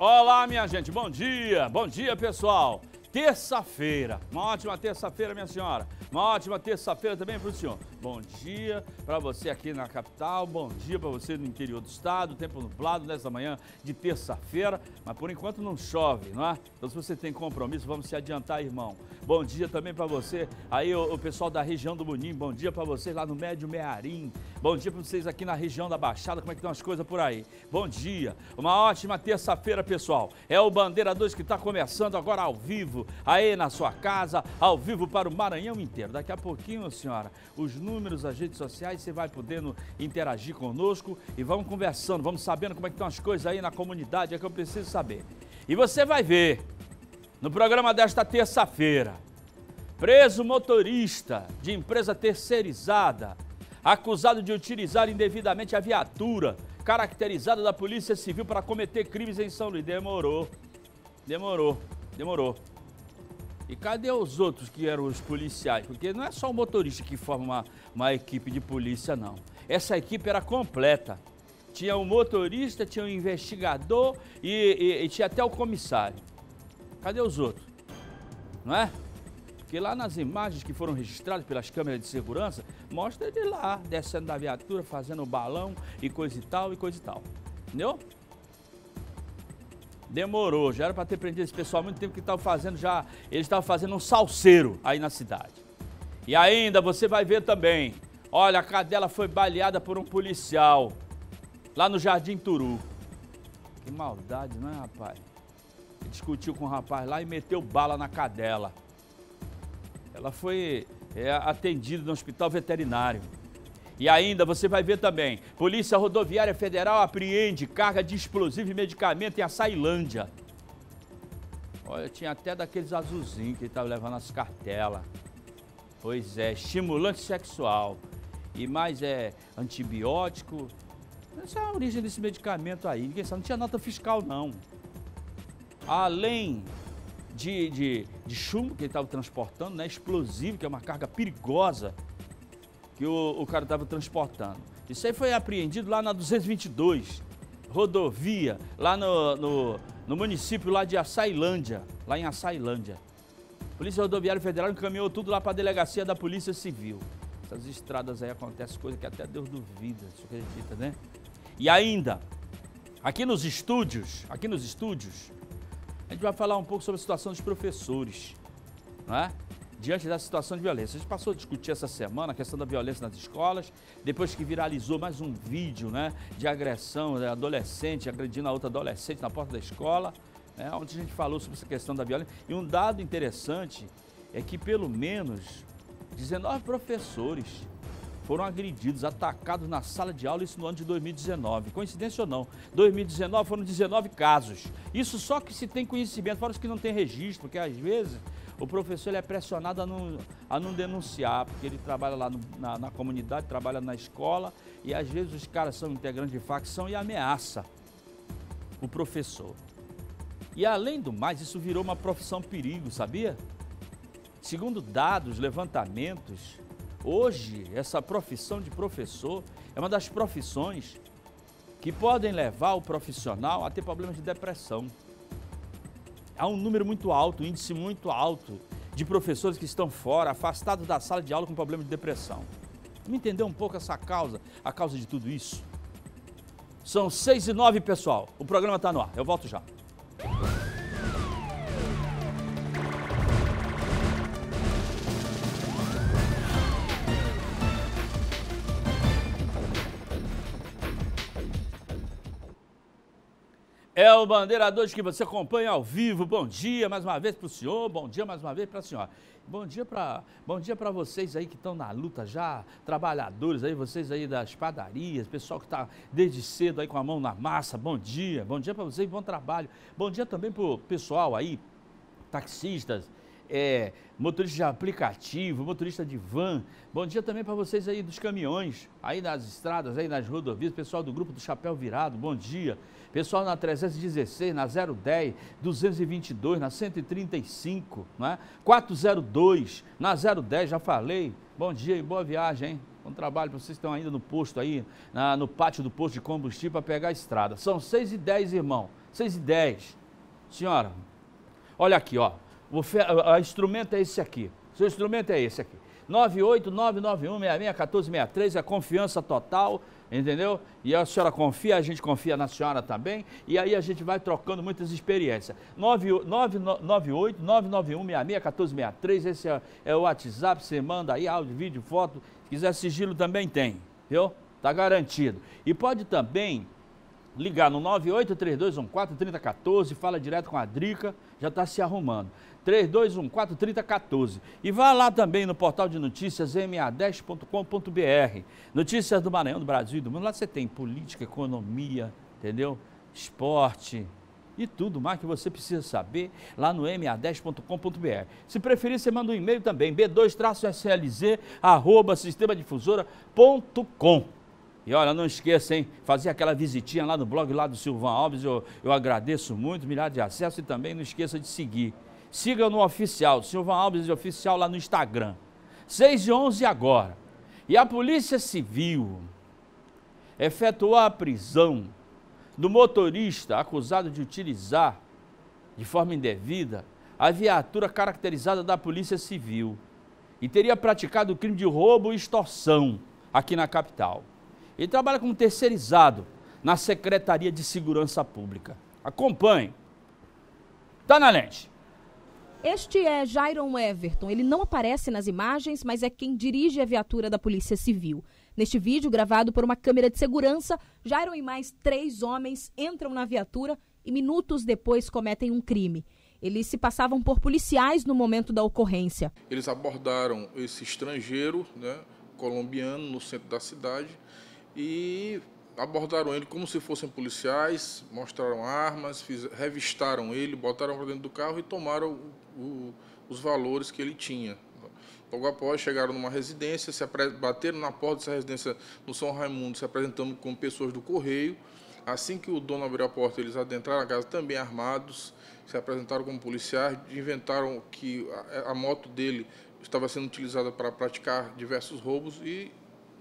Olá, minha gente, bom dia, bom dia, pessoal. Terça-feira, uma ótima terça-feira, minha senhora. Uma ótima terça-feira também para o senhor. Bom dia para você aqui na capital, bom dia para você no interior do estado. Tempo nublado nessa manhã de terça-feira, mas por enquanto não chove, não é? Então, se você tem compromisso, vamos se adiantar, irmão. Bom dia também para você aí, o, o, pessoal da região do Munim. Bom dia para vocês lá no Médio Mearim. Bom dia para vocês aqui na região da Baixada. Como é que estão as coisas por aí? Bom dia, uma ótima terça-feira, pessoal. É o Bandeira 2 que está começando agora ao vivo, aí na sua casa, ao vivo para o Maranhão inteiro. Daqui a pouquinho, senhora, os números, as redes sociais, você vai podendo interagir conosco e vamos conversando, vamos sabendo como é que estão as coisas aí na comunidade, é que eu preciso saber. E você vai ver, no programa desta terça-feira, preso motorista de empresa terceirizada, acusado de utilizar indevidamente a viatura caracterizada da Polícia Civil para cometer crimes em São Luís. Demorou, demorou, demorou. E cadê os outros que eram os policiais? Porque não é só o motorista que forma uma, uma equipe de polícia, não. Essa equipe era completa. Tinha um motorista, tinha um investigador e, e, e tinha até o comissário. Cadê os outros? Não é? Porque lá nas imagens que foram registradas pelas câmeras de segurança, mostra ele lá, descendo da viatura, fazendo balão e coisa e tal e coisa e tal. Entendeu? Demorou, já era para ter prendido esse pessoal há muito tempo que estava fazendo já. Eles estavam fazendo um salseiro aí na cidade. E ainda você vai ver também. Olha, a cadela foi baleada por um policial lá no Jardim Turu. Que maldade, não é, rapaz? Ele discutiu com o rapaz lá e meteu bala na cadela. Ela foi é, atendida no hospital veterinário. E ainda você vai ver também, Polícia Rodoviária Federal apreende carga de explosivo e medicamento em Açailândia. Olha, tinha até daqueles azulzinhos que estava levando as cartelas. Pois é, estimulante sexual. E mais é antibiótico. Essa é a origem desse medicamento aí. Ninguém sabe, não tinha nota fiscal não. Além de, de, de chumbo que ele estava transportando, né, explosivo, que é uma carga perigosa, que o, o cara estava transportando. Isso aí foi apreendido lá na 222, rodovia, lá no, no, no município lá de Açailândia, lá em Açailândia. Polícia Rodoviária Federal encaminhou tudo lá para a delegacia da Polícia Civil. Essas estradas aí acontecem coisas que até Deus duvida, você acredita, né? E ainda, aqui nos estúdios, aqui nos estúdios, a gente vai falar um pouco sobre a situação dos professores, não é? diante da situação de violência. A gente passou a discutir essa semana a questão da violência nas escolas, depois que viralizou mais um vídeo né, de agressão de né, adolescente agredindo a outra adolescente na porta da escola, né, onde a gente falou sobre essa questão da violência. E um dado interessante é que pelo menos 19 professores foram agredidos, atacados na sala de aula, isso no ano de 2019. Coincidência ou não? 2019 foram 19 casos. Isso só que se tem conhecimento, fora os que não tem registro, porque às vezes o professor é pressionado a não, a não denunciar, porque ele trabalha lá no, na, na, comunidade, trabalha na escola, e às vezes os caras são integrantes de facção e ameaça o professor. E além do mais, isso virou uma profissão perigo, sabia? Segundo dados, levantamentos, hoje essa profissão de professor é uma das profissões que podem levar o profissional a ter problemas de depressão há um número muito alto, um índice muito alto de professores que estão fora, afastados da sala de aula com problema de depressão. Me entender um pouco essa causa, a causa de tudo isso? São seis e nove, pessoal. O programa está no ar. Eu volto já. o Bandeira 2 que você acompanha ao vivo. Bom dia mais uma vez para o senhor, bom dia mais uma vez para a senhora. Bom dia para bom dia para vocês aí que estão na luta já, trabalhadores aí, vocês aí das padarias, pessoal que está desde cedo aí com a mão na massa. Bom dia, bom dia para vocês, bom trabalho. Bom dia também para o pessoal aí, taxistas, é, motorista de aplicativo, motorista de van. Bom dia também para vocês aí dos caminhões, aí nas estradas, aí nas rodovias, pessoal do grupo do Chapéu Virado, bom dia. Pessoal na 316, na 010, 222, na 135, né? 402, na 010, já falei. Bom dia e boa viagem, hein? Bom trabalho para vocês que estão ainda no posto aí, na, no pátio do posto de combustível para pegar a estrada. São 6 e 10, irmão. 6 e 10. Senhora, olha aqui, ó. O, fe, instrumento é esse aqui. Seu instrumento é esse aqui. 989-91-66-1463, é confiança total, entendeu? E a senhora confia, a gente confia na senhora também, e aí a gente vai trocando muitas experiências. 998 991 1463 esse é, é, o WhatsApp, você manda aí áudio, vídeo, foto, se quiser sigilo também tem, viu? Tá garantido. E pode também ligar no 9832143014, fala direto com a Drica, já está se arrumando. 321 430 E vá lá também no portal de notícias ma10.com.br. Notícias do Maranhão, do Brasil e do mundo. Lá você tem política, economia, entendeu? Esporte, e tudo mais que você precisa saber lá no ma10.com.br. Se preferir, você manda um e-mail também, b2-slz.sistemadifusora.com. E olha, não esqueça, hein? Fazer aquela visitinha lá no blog lá do Silvan Alves, eu, eu agradeço muito, milhares de acessos e também não esqueça de seguir Siga no oficial, Silvan Alves de Oficial lá no Instagram. 6 e 11 agora. E a Polícia Civil efetuou a prisão do motorista acusado de utilizar de forma indevida a viatura caracterizada da Polícia Civil e teria praticado o crime de roubo e extorsão aqui na capital. Ele trabalha como terceirizado na Secretaria de Segurança Pública. Acompanhe. Está na lente. Este é Jairon Everton. Ele não aparece nas imagens, mas é quem dirige a viatura da Polícia Civil. Neste vídeo, gravado por uma câmera de segurança, Jairon e mais três homens entram na viatura e minutos depois cometem um crime. Eles se passavam por policiais no momento da ocorrência. Eles abordaram esse estrangeiro, né, colombiano, no centro da cidade e abordaram ele como se fossem policiais, mostraram armas, fiz, revistaram ele, botaram para dentro do carro e tomaram o, os valores que ele tinha. Logo após, chegaram numa residência, se bateram na porta dessa residência no São Raimundo, se apresentando como pessoas do correio. Assim que o dono abriu a porta, eles adentraram a casa também armados, se apresentaram como policiais, inventaram que a, a moto dele estava sendo utilizada para praticar diversos roubos e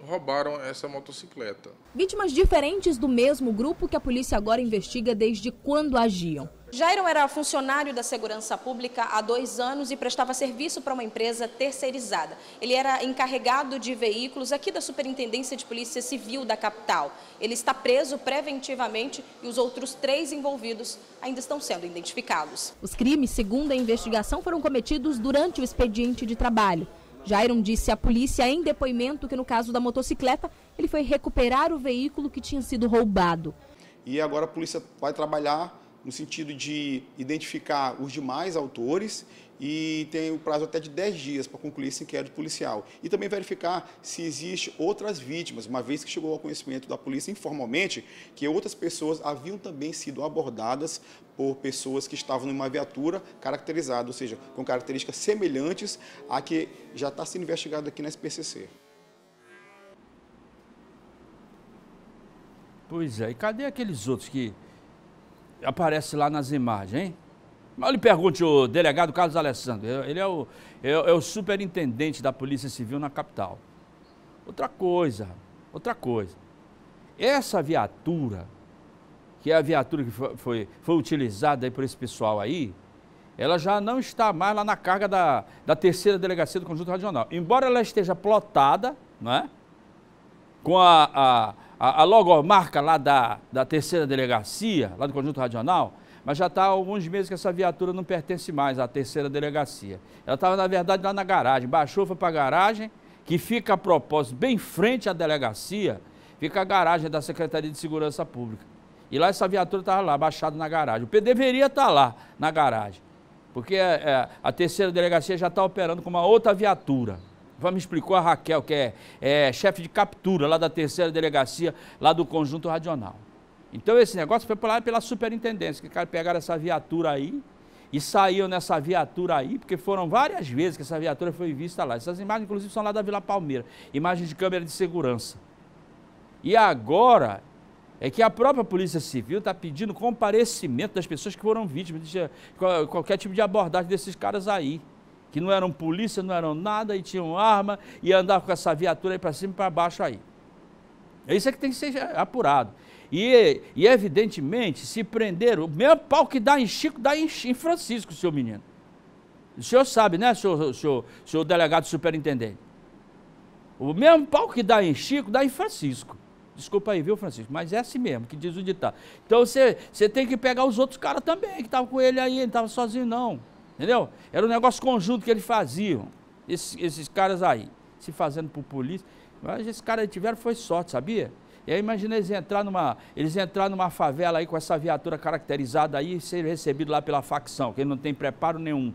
roubaram essa motocicleta. Vítimas diferentes do mesmo grupo que a polícia agora investiga desde quando agiam. Jairo era funcionário da segurança pública há dois anos e prestava serviço para uma empresa terceirizada. Ele era encarregado de veículos aqui da Superintendência de Polícia Civil da capital. Ele está preso preventivamente e os outros três envolvidos ainda estão sendo identificados. Os crimes, segundo a investigação, foram cometidos durante o expediente de trabalho. Jairon disse à polícia em depoimento que, no caso da motocicleta, ele foi recuperar o veículo que tinha sido roubado. E agora a polícia vai trabalhar no sentido de identificar os demais autores e tem o um prazo até de 10 dias para concluir esse inquérito policial. E também verificar se existem outras vítimas, uma vez que chegou ao conhecimento da polícia informalmente que outras pessoas haviam também sido abordadas por pessoas que estavam em uma viatura caracterizada, ou seja, com características semelhantes à que já está sendo investigada aqui na SPCC. Pois é, e cadê aqueles outros que aparecem lá nas imagens, hein? Mas eu lhe pergunte o delegado Carlos Alessandro, ele é o, é, é o superintendente da Polícia Civil na capital. Outra coisa, outra coisa. Essa viatura que é a viatura que foi, foi, foi utilizada por esse pessoal aí, ela já não está mais lá na carga da, da terceira delegacia do conjunto regional. Embora ela esteja plotada, não é? com a, a, a logomarca lá da, da terceira delegacia, lá do conjunto regional, mas já está há alguns meses que essa viatura não pertence mais à terceira delegacia. Ela estava, na verdade, lá na garagem, baixou, foi para a garagem, que fica a propósito, bem frente à delegacia, fica a garagem da Secretaria de Segurança Pública. E lá essa viatura estava lá, baixada na garagem. O PD deveria estar tá lá, na garagem. Porque é, é a terceira delegacia já está operando com uma outra viatura. Me explicou a Raquel, que é, é chefe de captura lá da terceira delegacia, lá do conjunto radional. Então esse negócio foi pela, pela superintendência, que pegaram essa viatura aí e saíram nessa viatura aí, porque foram várias vezes que essa viatura foi vista lá. Essas imagens, inclusive, são lá da Vila Palmeira, imagens de câmera de segurança. E agora é que a própria Polícia Civil está pedindo comparecimento das pessoas que foram vítimas de qualquer tipo de abordagem desses caras aí. Que não eram polícia, não eram nada e tinham arma e andavam com essa viatura aí para cima e para baixo aí. É isso é que tem que ser apurado. E, e evidentemente, se prenderam, o mesmo pau que dá em Chico, dá em, em Francisco, seu menino. O senhor sabe, né, senhor, senhor, senhor delegado superintendente? O mesmo pau que dá em Chico, dá em Francisco. Desculpa aí, viu, Francisco? Mas é assim mesmo que diz o ditado. Então você, você tem que pegar os outros caras também, que estavam com ele aí, ele não estava sozinho, não. Entendeu? Era um negócio conjunto que eles faziam, esses, esses caras aí, se fazendo por polícia. Mas esses caras aí tiveram foi sorte, sabia? E aí imagina eles entrar numa, eles entrar numa favela aí com essa viatura caracterizada aí e ser recebido lá pela facção, que ele não tem preparo nenhum.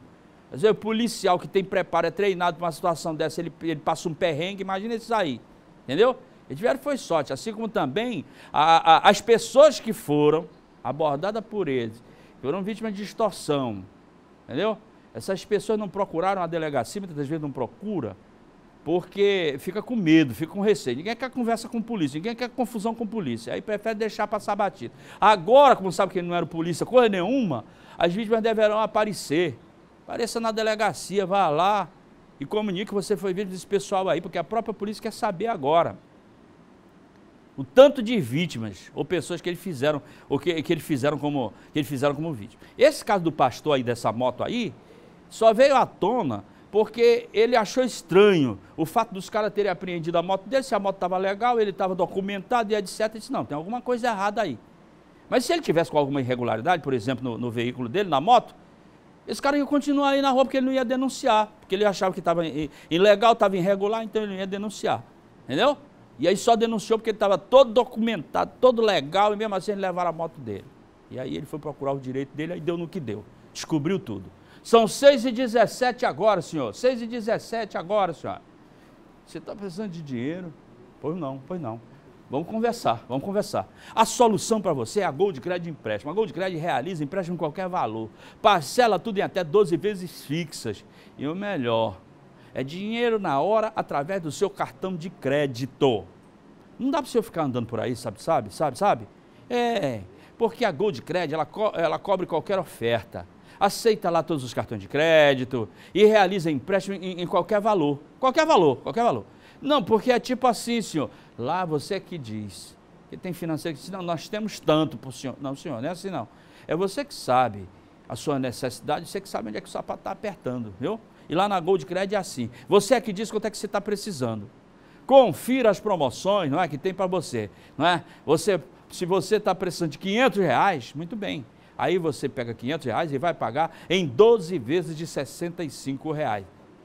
Às vezes o policial que tem preparo, é treinado para uma situação dessa, ele, ele passa um perrengue, imagina esses aí. Entendeu? Eles vieram foi sorte, assim como também a, a, as pessoas que foram abordadas por eles, foram vítimas de extorsão, entendeu? Essas pessoas não procuraram a delegacia, muitas vezes não procura, porque fica com medo, fica com receio. Ninguém quer conversa com polícia, ninguém quer confusão com polícia. Aí prefere deixar passar batido. Agora, como sabe que ele não era polícia, coisa nenhuma, as vítimas deverão aparecer. Apareça na delegacia, vá lá e comunique que você foi vítima desse pessoal aí, porque a própria polícia quer saber agora o tanto de vítimas ou pessoas que eles fizeram ou que, que eles fizeram como que eles fizeram como vítima. Esse caso do pastor aí dessa moto aí só veio à tona porque ele achou estranho o fato dos caras terem apreendido a moto dele, se a moto estava legal, ele estava documentado e etc. Ele disse, não, tem alguma coisa errada aí. Mas se ele tivesse com alguma irregularidade, por exemplo, no, no veículo dele, na moto, esse cara ia continuar aí na rua porque ele não ia denunciar, porque ele achava que estava ilegal, estava irregular, então ele não ia denunciar. Entendeu? E aí só denunciou porque ele estava todo documentado, todo legal, e mesmo assim eles levaram a moto dele. E aí ele foi procurar o direito dele, aí deu no que deu. Descobriu tudo. São 6 e 17 agora, senhor. 6 e 17 agora, senhor. Você está precisando de dinheiro? Pois não, pois não. Vamos conversar, vamos conversar. A solução para você é a Gold Credit Empréstimo. A Gold Credit realiza empréstimo em qualquer valor. Parcela tudo em até 12 vezes fixas. E o melhor, é dinheiro na hora através do seu cartão de crédito. Não dá para você ficar andando por aí, sabe, sabe, sabe, sabe? É, porque a Gold Credit, ela, co ela cobre qualquer oferta. Aceita lá todos os cartões de crédito e realiza empréstimo em, em qualquer valor. Qualquer valor, qualquer valor. Não, porque é tipo assim, senhor. Lá você que diz. E tem financeiro que diz, não, nós temos tanto para o senhor. Não, senhor, não é assim não. É você que sabe a sua necessidade, você que sabe onde é que o sapato está apertando, viu? E lá na Gold Credit é assim. Você é que diz quanto é que você está precisando. Confira as promoções, não é, que tem para você, não é? Você, se você está precisando de 500 reais, muito bem. Aí você pega 500 reais e vai pagar em 12 vezes de 65 reais.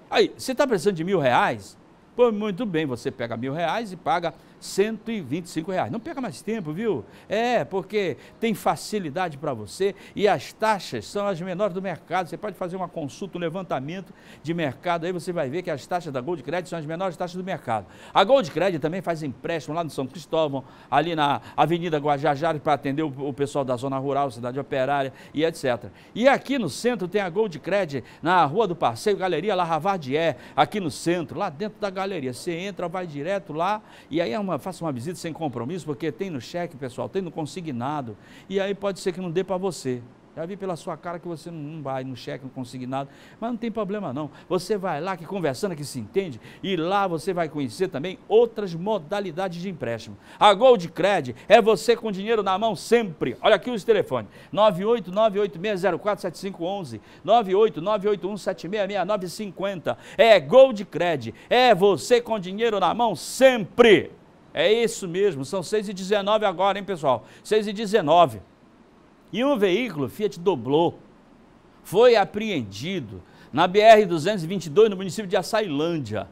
Aí, você está precisando de mil reais? Pô, muito bem, você pega mil reais e paga 125 reais. Não perca mais tempo, viu? É, porque tem facilidade para você e as taxas são as menores do mercado. Você pode fazer uma consulta, um levantamento de mercado, aí você vai ver que as taxas da Gold Credit são as menores taxas do mercado. A Gold Credit também faz empréstimo lá no São Cristóvão, ali na Avenida Guajajara, para atender o, pessoal da zona rural, cidade operária e etc. E aqui no centro tem a Gold Credit, na Rua do Passeio, Galeria La Ravardier, aqui no centro, lá dentro da galeria. Você entra, vai direto lá e aí é um uma, faça uma visita sem compromisso, porque tem no cheque, pessoal, tem no consignado. E aí pode ser que não dê para você. Já vi pela sua cara que você não vai no cheque, não consignado nada, mas não tem problema não. Você vai lá que conversando, que se entende, e lá você vai conhecer também outras modalidades de empréstimo. A Gold Cred é você com dinheiro na mão sempre. Olha aqui os telefones: 98986047511, 98981766950. É Gold Cred, é você com dinheiro na mão sempre. É isso mesmo, são 6 e 19 agora, hein, pessoal? 6 e 19. E um veículo Fiat Doblô foi apreendido na BR-222, no município de Açailândia.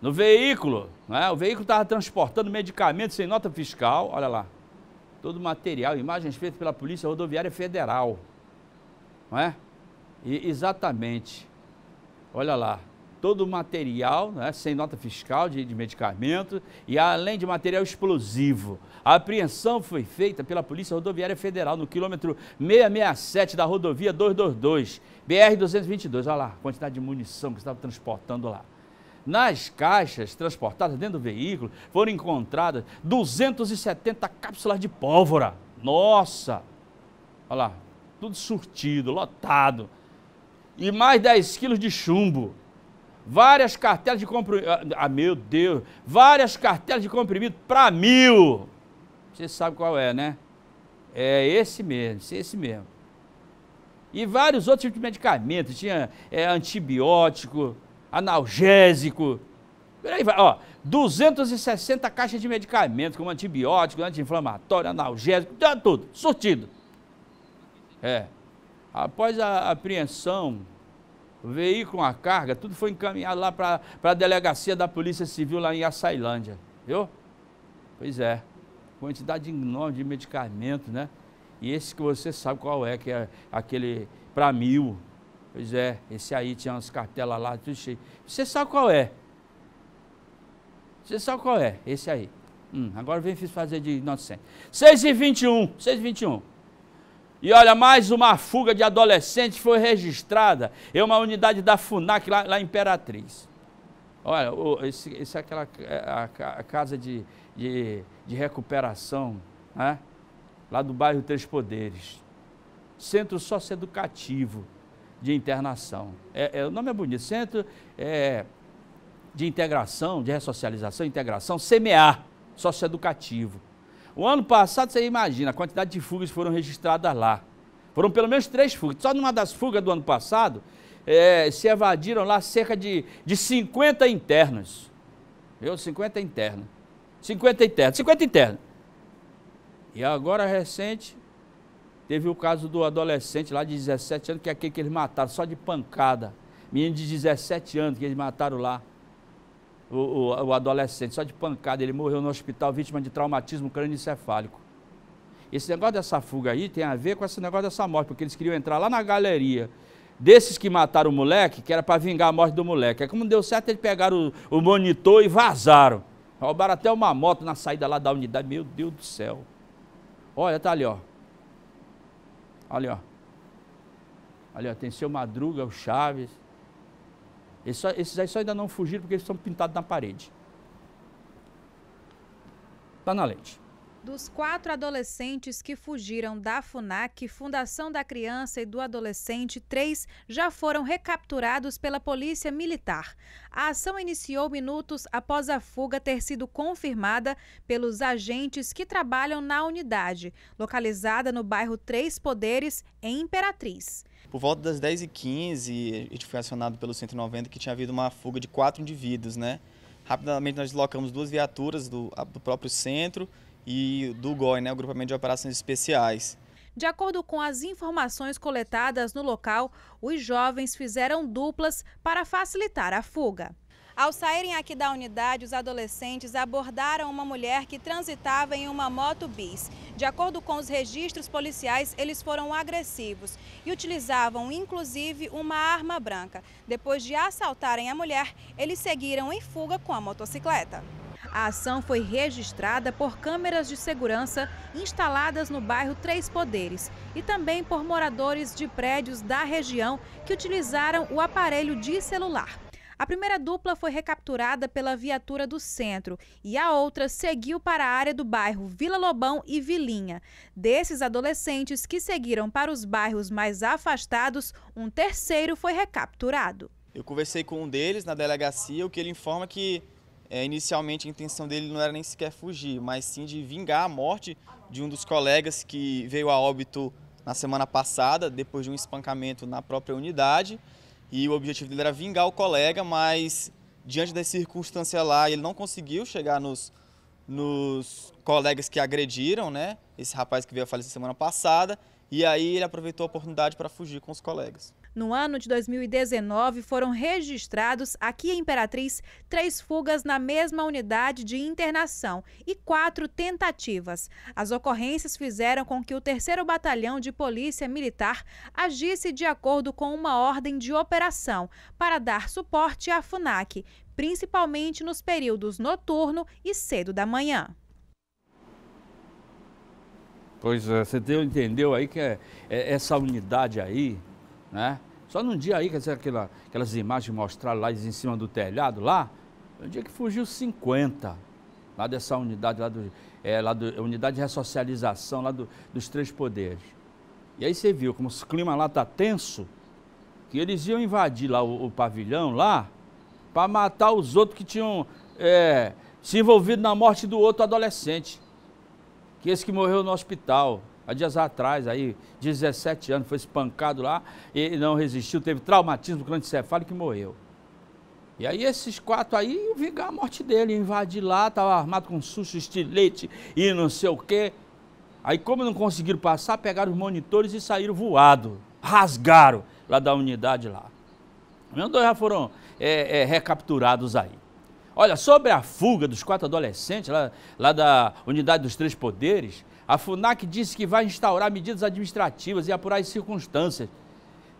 No veículo, né, o veículo estava transportando medicamentos sem nota fiscal, olha lá, todo material, imagens feitas pela Polícia Rodoviária Federal. Não é? E, exatamente. Olha lá todo o material, né, sem nota fiscal de, de medicamento e além de material explosivo. A apreensão foi feita pela Polícia Rodoviária Federal no quilômetro 667 da rodovia 222, BR-222. Olha lá a quantidade de munição que estava transportando lá. Nas caixas transportadas dentro do veículo foram encontradas 270 cápsulas de pólvora. Nossa! Olha lá, tudo surtido, lotado. E mais 10 quilos de chumbo várias cartelas de comprimido. Ah, ah, meu Deus! Várias cartelas de comprimido para mil. Você sabe qual é, né? É esse mesmo, esse mesmo. E vários outros tipos de medicamentos. Tinha é, antibiótico, analgésico. Peraí, vai, ó, 260 caixas de medicamentos, como antibiótico, anti-inflamatório, analgésico, tudo, surtido. É. Após a apreensão veículo, a carga, tudo foi encaminhado lá para a delegacia da Polícia Civil lá em Açailândia, viu? Pois é, quantidade enorme de medicamento, né? E esse que você sabe qual é, que é aquele para mil. Pois é, esse aí tinha umas cartelas lá, tudo cheio. Você sabe qual é? Você sabe qual é? Esse aí. Hum, agora vem fazer de 900. 6 e 21, 6 e 21. E olha, mais uma fuga de adolescentes foi registrada em uma unidade da FUNAC lá, lá em Imperatriz. Olha, esse, esse é aquela é, a, a casa de, de, de recuperação, né? lá do bairro Três Poderes. Centro Socioeducativo de Internação. É, é, o nome é bonito. Centro é, de Integração, de Ressocialização, Integração, CMA, Socioeducativo. O ano passado, você imagina a quantidade de fugas foram registradas lá. Foram pelo menos três fugas. Só numa das fugas do ano passado, é, se evadiram lá cerca de, de 50 internos. Viu? 50 internos. 50 internos. 50 internos. E agora, recente, teve o caso do adolescente lá de 17 anos, que é aquele que eles mataram, só de pancada. Menino de 17 anos que eles mataram lá o, o, o adolescente, só de pancada, ele morreu no hospital vítima de traumatismo crânioencefálico. Esse negócio dessa fuga aí tem a ver com esse negócio dessa morte, porque eles queriam entrar lá na galeria desses que mataram o moleque, que era para vingar a morte do moleque. Aí é como deu certo, eles pegaram o, o monitor e vazaram. Roubaram até uma moto na saída lá da unidade. Meu Deus do céu. Olha, tá ali, ó. Olha, ó. Ali, ó. Tem seu Madruga, o Chaves. Esses, esses aí só ainda não fugiram porque eles estão pintados na parede. Está na lente. Dos quatro adolescentes que fugiram da FUNAC, Fundação da Criança e do Adolescente, três já foram recapturados pela Polícia Militar. A ação iniciou minutos após a fuga ter sido confirmada pelos agentes que trabalham na unidade, localizada no bairro Três Poderes, em Imperatriz. Por volta das 10h15, a gente foi acionado pelo 190 que tinha havido uma fuga de quatro indivíduos, né? Rapidamente nós deslocamos duas viaturas do, do próprio centro e do GOI, né, o Grupamento de Operações Especiais. De acordo com as informações coletadas no local, os jovens fizeram duplas para facilitar a fuga. Ao saírem aqui da unidade, os adolescentes abordaram uma mulher que transitava em uma moto bis. De acordo com os registros policiais, eles foram agressivos e utilizavam inclusive uma arma branca. Depois de assaltarem a mulher, eles seguiram em fuga com a motocicleta. A ação foi registrada por câmeras de segurança instaladas no bairro Três Poderes e também por moradores de prédios da região que utilizaram o aparelho de celular. A primeira dupla foi recapturada pela viatura do centro e a outra seguiu para a área do bairro Vila Lobão e Vilinha. Desses adolescentes que seguiram para os bairros mais afastados, um terceiro foi recapturado. Eu conversei com um deles na delegacia, o que ele informa que é, inicialmente a intenção dele não era nem sequer fugir, mas sim de vingar a morte de um dos colegas que veio a óbito na semana passada, depois de um espancamento na própria unidade e o objetivo dele era vingar o colega, mas diante das circunstância lá, ele não conseguiu chegar nos, nos colegas que agrediram, né? Esse rapaz que veio a falecer semana passada, e aí ele aproveitou a oportunidade para fugir com os colegas. No ano de 2019, foram registrados aqui em Imperatriz três fugas na mesma unidade de internação e quatro tentativas. As ocorrências fizeram com que o 3 Batalhão de Polícia Militar agisse de acordo com uma ordem de operação para dar suporte à FUNAC, principalmente nos períodos noturno e cedo da manhã. Pois é, você entendeu aí que é, é, essa unidade aí, né? Só num dia aí, quer dizer, aquela, aquelas imagens mostraram lá em cima do telhado, lá, um dia que fugiu 50, lá dessa unidade, lá do, é, lá do é unidade de ressocialização, lá do, dos três poderes. E aí você viu como o clima lá tá tenso, que eles iam invadir lá o, o pavilhão lá, para matar os outros que tinham é, se envolvido na morte do outro adolescente, que esse que morreu no hospital há dias atrás, aí, 17 anos, foi espancado lá, e não resistiu, teve traumatismo crânioencefálico e morreu. E aí esses quatro aí vingar a morte dele, invadir lá, estava armado com susto, estilete e não sei o quê. Aí como não conseguiram passar, pegaram os monitores e saíram voado, rasgaram lá da unidade lá. Meus dois já foram é, é, recapturados aí. Olha, sobre a fuga dos quatro adolescentes lá, lá da Unidade dos Três Poderes, a FUNAC disse que vai instaurar medidas administrativas e apurar as circunstâncias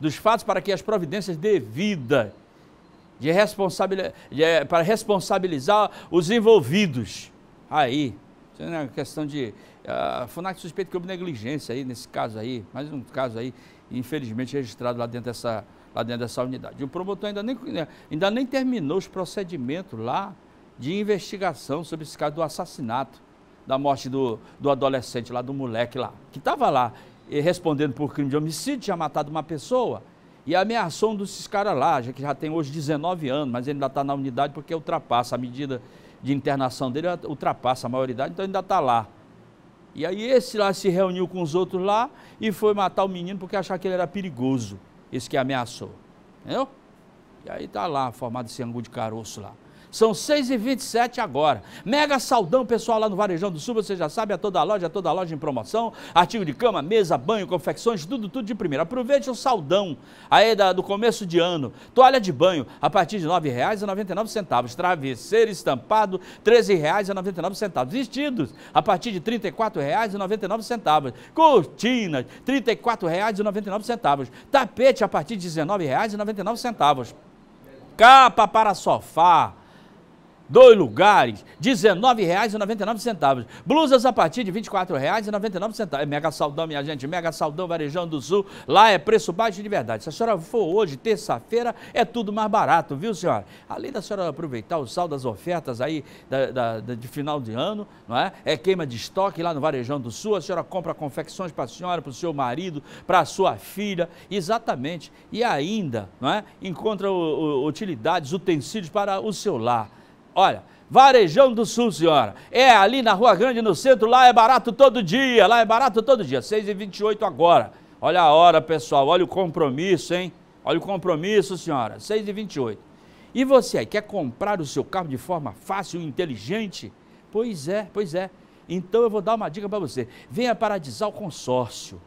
dos fatos para que as providências devidas de de, eh, para responsabilizar os envolvidos. Aí, isso é uma questão de. Ah, a FUNAC suspeita que houve negligência aí nesse caso aí, mas um caso aí, infelizmente, registrado lá dentro dessa, lá dentro dessa unidade. O promotor ainda nem, né, ainda nem terminou os procedimentos lá de investigação sobre esse caso do assassinato da morte do, do adolescente lá, do moleque lá, que estava lá respondendo por crime de homicídio, tinha matado uma pessoa e ameaçou um desses caras lá, já que já tem hoje 19 anos, mas ele ainda está na unidade porque ultrapassa a medida de internação dele, ultrapassa a maioridade, então ainda está lá. E aí esse lá se reuniu com os outros lá e foi matar o menino porque achava que ele era perigoso, esse que ameaçou. Entendeu? E aí está lá, formado esse angu de caroço lá. São 6h27 agora. Mega saldão, pessoal, lá no Varejão do Sul, você já sabe, é toda a loja, é toda a loja em promoção. Artigo de cama, mesa, banho, confecções, tudo, tudo de primeira. Aproveite o saldão aí da, do começo de ano. Toalha de banho, a partir de R$ 9,99. Travesseiro estampado, R$ 13,99. Vestidos, a partir de R$ 34,99. Cortinas, R$ 34,99. Tapete, a partir de R$ 19,99. Capa para sofá, dois lugares, r$19,99, Blusas a partir de r$24,99, é Mega Saldão, minha gente, Mega Saldão, Varejão do Sul. Lá é preço baixo de verdade. Se a senhora for hoje, terça-feira, é tudo mais barato, viu, senhora? Além da senhora aproveitar o saldo das ofertas aí da, da, da, de final de ano, não é? É queima de estoque lá no Varejão do Sul. A senhora compra confecções para a senhora, para o seu marido, para a sua filha. Exatamente. E ainda, não é? Encontra o, o, utilidades, utensílios para o seu lar. Olha, Varejão do Sul, senhora. É ali na Rua Grande, no centro, lá é barato todo dia, lá é barato todo dia, 6h28 agora. Olha a hora, pessoal, olha o compromisso, hein? Olha o compromisso, senhora, 6h28. E você aí, quer comprar o seu carro de forma fácil e inteligente? Pois é, pois é. Então eu vou dar uma dica para você. Venha o Consórcio.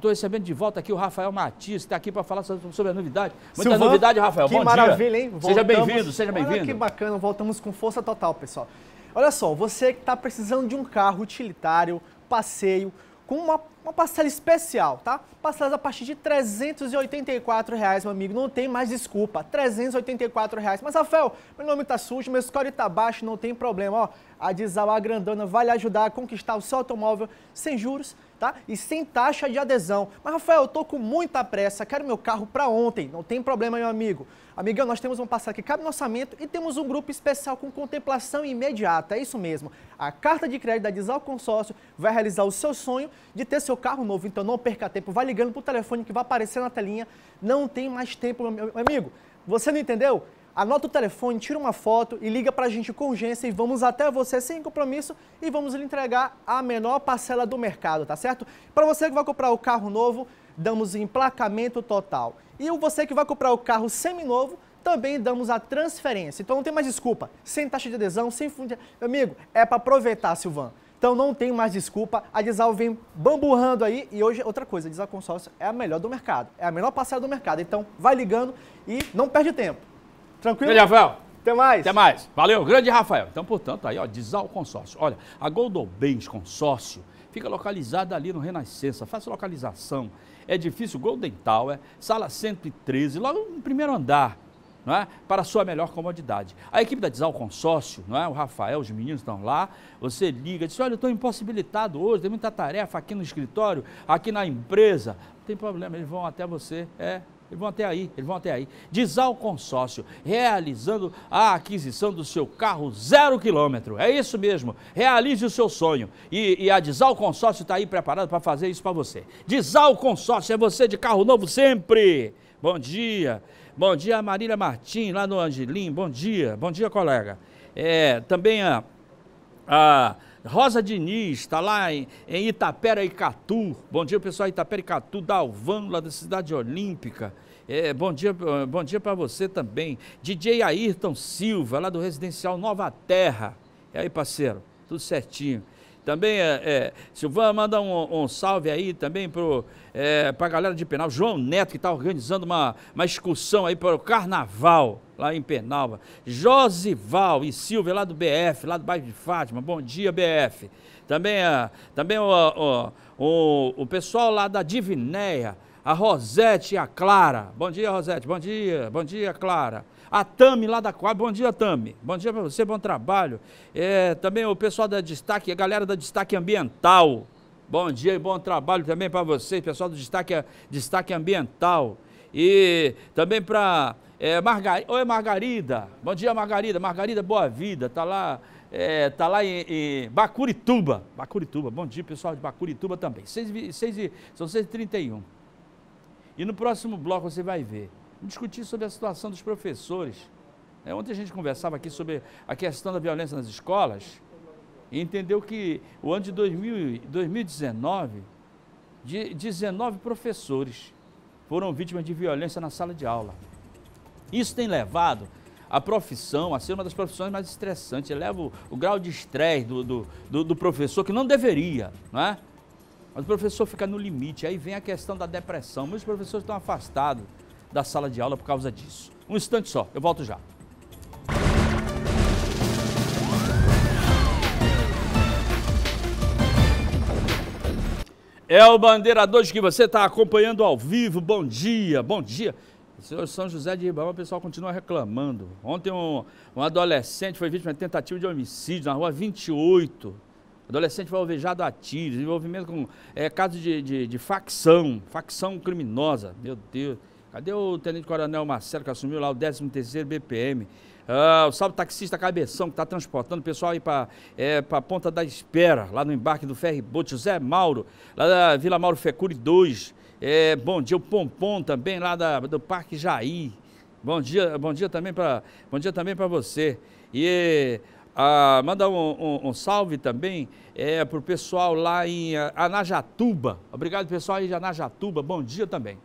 Estou recebendo de volta aqui o Rafael Matias, que está aqui para falar sobre a novidade. Muita Silvan, novidade, Rafael. Que Bom maravilha, dia. hein? Voltamos. Seja bem-vindo, seja bem-vindo. Que bacana, voltamos com força total, pessoal. Olha só, você que está precisando de um carro utilitário, passeio, com uma, uma, parcela especial, tá? Parcelas a partir de 384 reais, meu amigo. Não tem mais desculpa, 384 reais. Mas, Rafael, meu nome tá sujo, meu score tá baixo, não tem problema. Ó, a Desalá Grandona vai lhe ajudar a conquistar o seu automóvel sem juros, tá? E sem taxa de adesão. Mas Rafael, eu tô com muita pressa, quero meu carro para ontem. Não tem problema, meu amigo. Amigão, nós temos um passar que cabe no orçamento e temos um grupo especial com contemplação imediata. É isso mesmo. A carta de crédito da Dizal Consórcio vai realizar o seu sonho de ter seu carro novo. Então não perca tempo, vai ligando pro telefone que vai aparecer na telinha. Não tem mais tempo, meu amigo. Você não entendeu? Anota o telefone, tira uma foto e liga para a gente com urgência e vamos até você sem compromisso e vamos lhe entregar a menor parcela do mercado, tá certo? Para você que vai comprar o carro novo, damos emplacamento total. E você que vai comprar o carro seminovo, também damos a transferência. Então não tem mais desculpa, sem taxa de adesão, sem fundo. Amigo, é para aproveitar, Silvan. Então não tem mais desculpa, a Dizal vem bamburrando aí e hoje outra coisa, a Dizal Consórcio é a melhor do mercado, é a melhor parcela do mercado. Então vai ligando e não perde tempo. Tranquilo? Grande Rafael. Até mais. Até mais. Valeu, grande Rafael. Então, portanto, aí, ó, Dizal Consórcio. Olha, a Goldobens Consórcio fica localizada ali no Renascença. Faça localização. É edifício Golden Tower, sala 113, logo no primeiro andar. Não é? Para sua melhor comodidade. A equipe da Dizal Consórcio, não é? o Rafael, os meninos estão lá. Você liga, diz: Olha, eu estou impossibilitado hoje, tem muita tarefa aqui no escritório, aqui na empresa. Não tem problema, eles vão até você. É, eles vão até aí, eles vão até aí. Diz ao consórcio, realizando a aquisição do seu carro zero quilômetro. É isso mesmo, realize o seu sonho. E, e a Dizal Consórcio está aí preparado para fazer isso para você. Dizal Consórcio, é você de carro novo sempre. Bom dia. Bom dia, Marília Martins, lá no Angelim. Bom dia, bom dia, colega. É, também a, a Rosa Diniz está lá em, em Itapera Catu. Bom dia, pessoal. Itapera e Catu, Dalvan, lá da Cidade Olímpica. É, bom dia, eh, bom dia para você também. DJ Ayrton Silva, lá do Residencial Nova Terra. E aí, parceiro, tudo certinho. Também, é, eh, é eh, Silvana, manda um, um, salve aí também para é, a galera de Penal. João Neto, que está organizando uma, uma excursão aí para o Carnaval lá em Pernalva. Josival e Silvia, lá do BF, lá do bairro de Fátima. Bom dia, BF. Também, a, ah, também o, o, o, o pessoal lá da Divinéia, a Rosete e a Clara. Bom dia, Rosete. Bom dia. Bom dia, Clara. A Tami lá da quadra. Bom dia, Tami. Bom dia para você, bom trabalho. É, também o pessoal da Destaque, a galera da Destaque Ambiental. Bom dia e bom trabalho também para vocês, pessoal do Destaque, Destaque Ambiental. E também para é, Margar... Oi, é Margarida. Bom dia, Margarida. Margarida Boa Vida, tá lá, é, tá lá em, em, Bacurituba. Bacurituba, bom dia, pessoal de Bacurituba também. 6, 6, são 6h31. E no próximo bloco você vai ver. Discutir sobre a situação dos professores. É, ontem a gente conversava aqui sobre a questão da violência nas escolas e entendeu que o ano de 2000, 2019, de 19 professores foram vítimas de violência na sala de aula. Isso tem levado a profissão a ser uma das profissões mais estressantes, eleva o, o grau de estresse do, do, do, do, professor, que não deveria, não é? Mas o professor fica no limite, aí vem a questão da depressão. Muitos professores estão afastados da sala de aula por causa disso. Um instante só, eu volto já. É o Bandeirador de que você está acompanhando ao vivo. Bom dia, bom dia. Senhor São José de Ribamar, o pessoal continua reclamando. Ontem um, um, adolescente foi vítima de tentativa de homicídio na rua 28. adolescente foi alvejado a tiros, envolvimento com é, caso de, de, de facção, facção criminosa. Meu Deus, cadê o tenente-coronel Marcelo que assumiu lá o 13º BPM? Ah, o salve taxista Cabeção, que está transportando o pessoal aí para é, a Ponta da Espera, lá no embarque do Ferribote. José Mauro, lá da Vila Mauro Fecuri 2. É, bom dia, o Pompom também, lá da, do Parque Jair. Bom dia, bom dia também para bom dia também para você. E ah, mandar um, um, um, salve também é, para o pessoal lá em ah, Anajatuba. Obrigado, pessoal aí de Anajatuba. Bom dia também.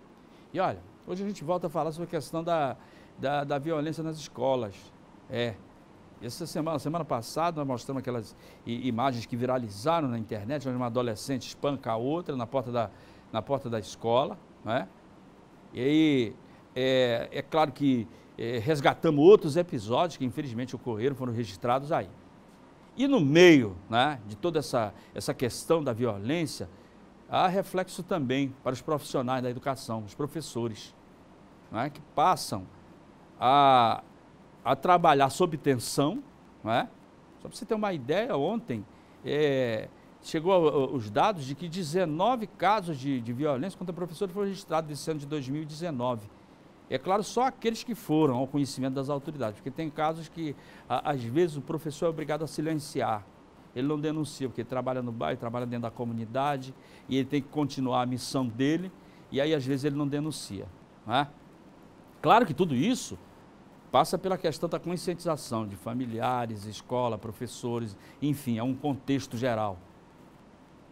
E olha, hoje a gente volta a falar sobre a questão da, da, da violência nas escolas. É. Essa semana, semana passada, nós mostramos aquelas imagens que viralizaram na internet, onde uma adolescente espanca a outra na porta da, na porta da escola, né? E aí, é, é claro que é, resgatamos outros episódios que infelizmente ocorreram, foram registrados aí. E no meio né, de toda essa, essa questão da violência, há reflexo também para os profissionais da educação, os professores, né, que passam a a trabalhar sob tensão, não é? Só para você ter uma ideia, ontem é, chegou a, a, os dados de que 19 casos de, de violência contra professores foram registrados nesse ano de 2019. É claro, só aqueles que foram ao conhecimento das autoridades, porque tem casos que, a, às vezes, o professor é obrigado a silenciar. Ele não denuncia, porque ele trabalha no bairro, trabalha dentro da comunidade, e ele tem que continuar a missão dele, e aí, às vezes, ele não denuncia. Não é? Claro que tudo isso passa pela questão da conscientização de familiares, escola, professores, enfim, é um contexto geral.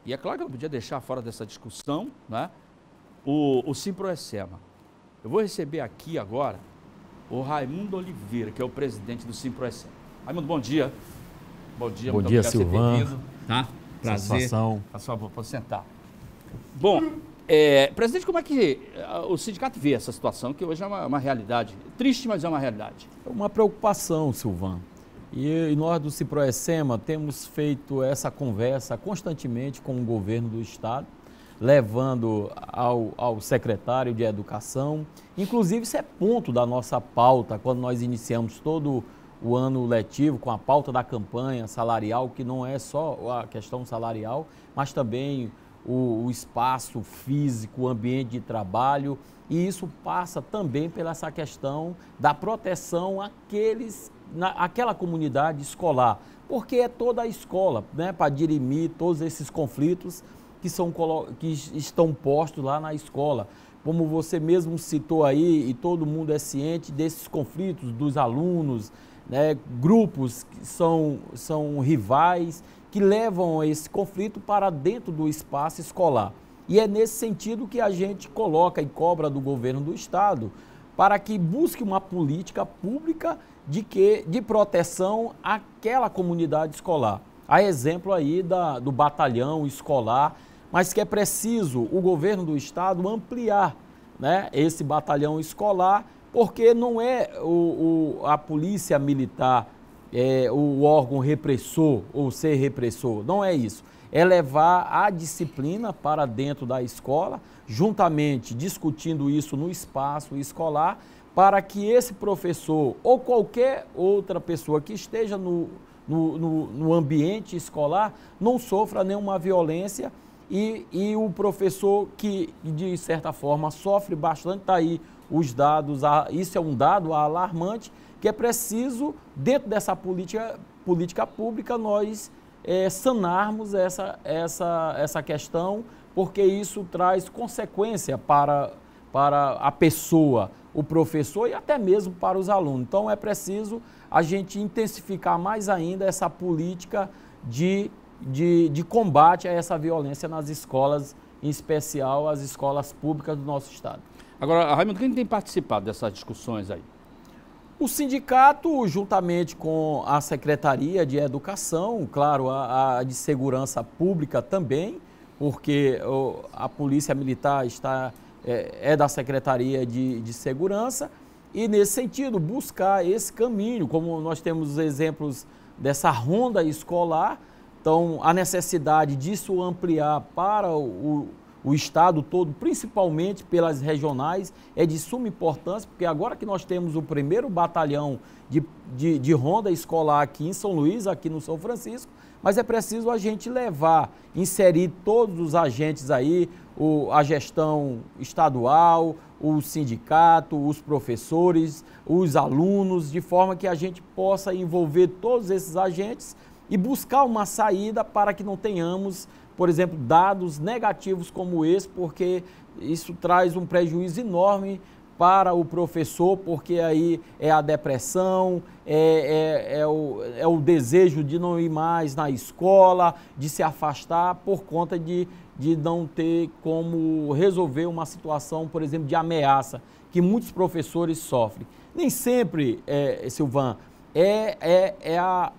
E é claro que eu não podia deixar fora dessa discussão né, o, o Eu vou receber aqui agora o Raimundo Oliveira, que é o presidente do Simproecema. Raimundo, bom dia. Bom dia, bom muito dia, obrigado Silvan. por ter vindo. Tá? Prazer. Satisfação. Por favor, pode sentar. Bom, é, presidente, como é que ah, o sindicato vê essa situação, que hoje é uma, uma realidade? Triste, mas é uma realidade. É uma preocupação, Silvan. E, e nós do Ciproesema temos feito essa conversa constantemente com o governo do Estado, levando ao, ao secretário de Educação. Inclusive, isso é ponto da nossa pauta, quando nós iniciamos todo o ano letivo, com a pauta da campanha salarial, que não é só a questão salarial, mas também o, o espaço físico, o ambiente de trabalho, e isso passa também pela essa questão da proteção àqueles, na, àquela comunidade escolar, porque é toda a escola né, para dirimir todos esses conflitos que, são, que estão postos lá na escola. Como você mesmo citou aí, e todo mundo é ciente desses conflitos dos alunos, né, grupos que são, são rivais que levam esse conflito para dentro do espaço escolar. E é nesse sentido que a gente coloca e cobra do governo do estado para que busque uma política pública de que de proteção àquela comunidade escolar. Há exemplo aí da, do batalhão escolar, mas que é preciso o governo do estado ampliar né, esse batalhão escolar, porque não é o, o a polícia militar é, o órgão repressor ou ser repressor. Não é isso. É levar a disciplina para dentro da escola, juntamente discutindo isso no espaço escolar, para que esse professor ou qualquer outra pessoa que esteja no, no, no, no ambiente escolar não sofra nenhuma violência e, e, o professor que, de certa forma, sofre bastante, está aí os dados, isso é um dado alarmante, que é preciso, dentro dessa política, política pública, nós é, sanarmos essa, essa, essa questão, porque isso traz consequência para, para a pessoa, o professor e até mesmo para os alunos. Então é preciso a gente intensificar mais ainda essa política de, de, de combate a essa violência nas escolas, em especial as escolas públicas do nosso estado. Agora, Raimundo, quem tem participado dessas discussões aí? O sindicato, juntamente com a Secretaria de Educação, claro, a, a de Segurança Pública também, porque o, a Polícia Militar está, é, é da Secretaria de, de Segurança, e nesse sentido, buscar esse caminho, como nós temos exemplos dessa ronda escolar, então a necessidade disso ampliar para o, o Estado todo, principalmente pelas regionais, é de suma importância, porque agora que nós temos o primeiro batalhão de, de, de ronda escolar aqui em São Luís, aqui no São Francisco, mas é preciso a gente levar, inserir todos os agentes aí, o, a gestão estadual, o sindicato, os professores, os alunos, de forma que a gente possa envolver todos esses agentes e buscar uma saída para que não tenhamos por exemplo, dados negativos como esse, porque isso traz um prejuízo enorme para o professor, porque aí é a depressão, é, é, é, o, é o desejo de não ir mais na escola, de se afastar por conta de, de não ter como resolver uma situação, por exemplo, de ameaça, que muitos professores sofrem. Nem sempre, é, Silvan, é, é, é a,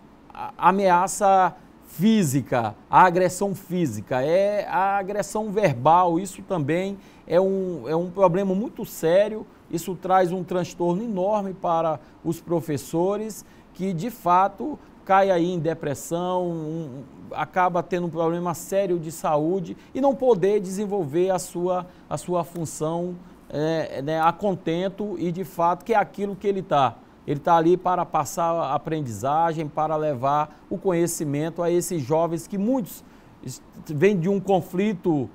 a ameaça física, a agressão física, é a agressão verbal. Isso também é um, é um problema muito sério. Isso traz um transtorno enorme para os professores que, de fato, cai aí em depressão, um, acaba tendo um problema sério de saúde e não poder desenvolver a sua, a sua função é, né, a contento e, de fato, que é aquilo que ele está ele está ali para passar a aprendizagem, para levar o conhecimento a esses jovens que muitos vêm de um conflito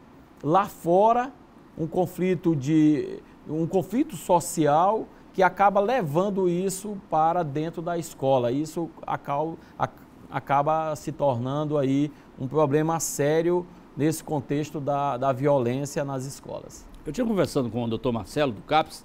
lá fora, um conflito de um conflito social que acaba levando isso para dentro da escola. Isso acaba, acaba se tornando aí um problema sério nesse contexto da, da violência nas escolas. Eu tinha conversando com o Dr. Marcelo do CAPES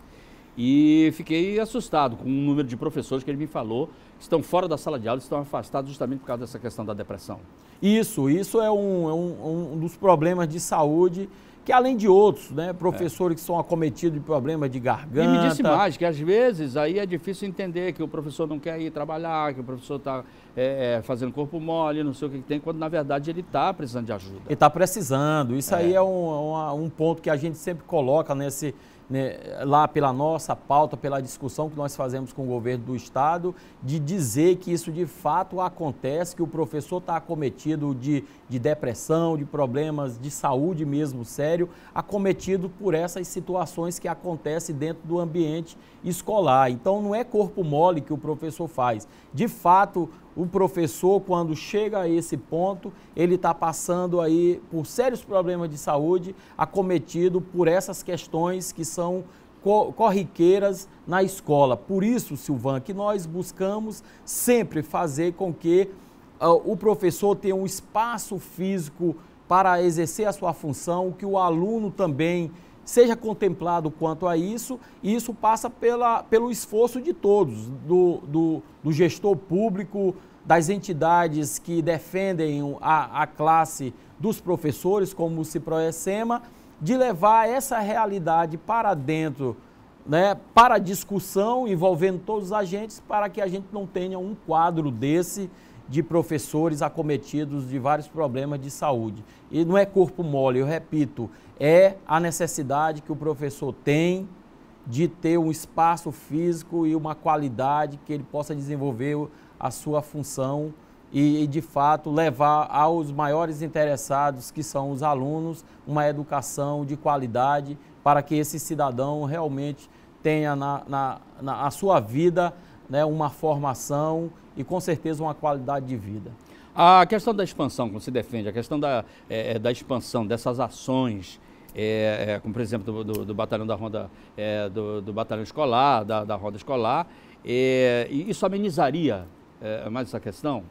e fiquei assustado com o número de professores que ele me falou que estão fora da sala de aula, estão afastados justamente por causa dessa questão da depressão. Isso, isso é um, é um, é um dos problemas de saúde que além de outros, né, professores é. que são acometidos de problemas de garganta. E me disse mais, que às vezes aí é difícil entender que o professor não quer ir trabalhar, que o professor está é, é, fazendo corpo mole, não sei o que, que tem, quando na verdade ele está precisando de ajuda. Ele está precisando, isso é. aí é um, é um, um ponto que a gente sempre coloca nesse... Né, né, lá pela nossa pauta, pela discussão que nós fazemos com o governo do Estado, de dizer que isso de fato acontece, que o professor está acometido de, de depressão, de problemas de saúde mesmo sério, acometido por essas situações que acontecem dentro do ambiente escolar. Então não é corpo mole que o professor faz. De fato, o professor, quando chega a esse ponto, ele está passando aí por sérios problemas de saúde, acometido por essas questões que são corriqueiras na escola. Por isso, Silvan, que nós buscamos sempre fazer com que uh, o professor tenha um espaço físico para exercer a sua função, que o aluno também seja contemplado quanto a isso, e isso passa pela, pelo esforço de todos, do, do, do gestor público, das entidades que defendem a, a classe dos professores, como o Ciproecema, de levar essa realidade para dentro, né, para discussão, envolvendo todos os agentes, para que a gente não tenha um quadro desse de professores acometidos de vários problemas de saúde. E não é corpo mole, eu repito, é a necessidade que o professor tem de ter um espaço físico e uma qualidade que ele possa desenvolver a sua função e, de fato, levar aos maiores interessados, que são os alunos, uma educação de qualidade para que esse cidadão realmente tenha na, na, na a sua vida né, uma formação e com certeza uma qualidade de vida. A questão da expansão, como se defende, a questão da, é, é da expansão dessas ações, é, é, como por exemplo do, do, do batalhão da ronda, é, do, do, batalhão escolar, da, da roda escolar, é, isso amenizaria mais essa questão?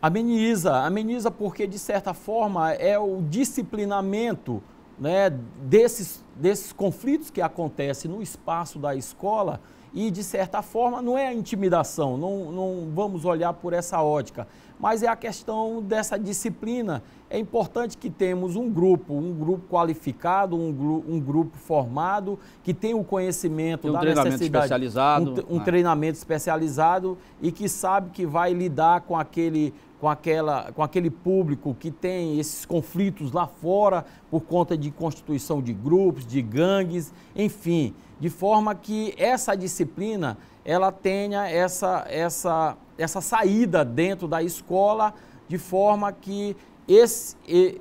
Ameniza, ameniza porque de certa forma é o disciplinamento né, desses, desses conflitos que acontecem no espaço da escola e, de certa forma, não é a intimidação, não, não vamos olhar por essa ótica, mas é a questão dessa disciplina. É importante que temos um grupo, um grupo qualificado, um, gru um grupo formado, que tem o conhecimento tem um da treinamento necessidade. Especializado, um, um né? treinamento especializado e que sabe que vai lidar com aquele com, aquela, com aquele público que tem esses conflitos lá fora por conta de constituição de grupos, de gangues, enfim, de forma que essa disciplina ela tenha essa, essa, essa saída dentro da escola, de forma que esse,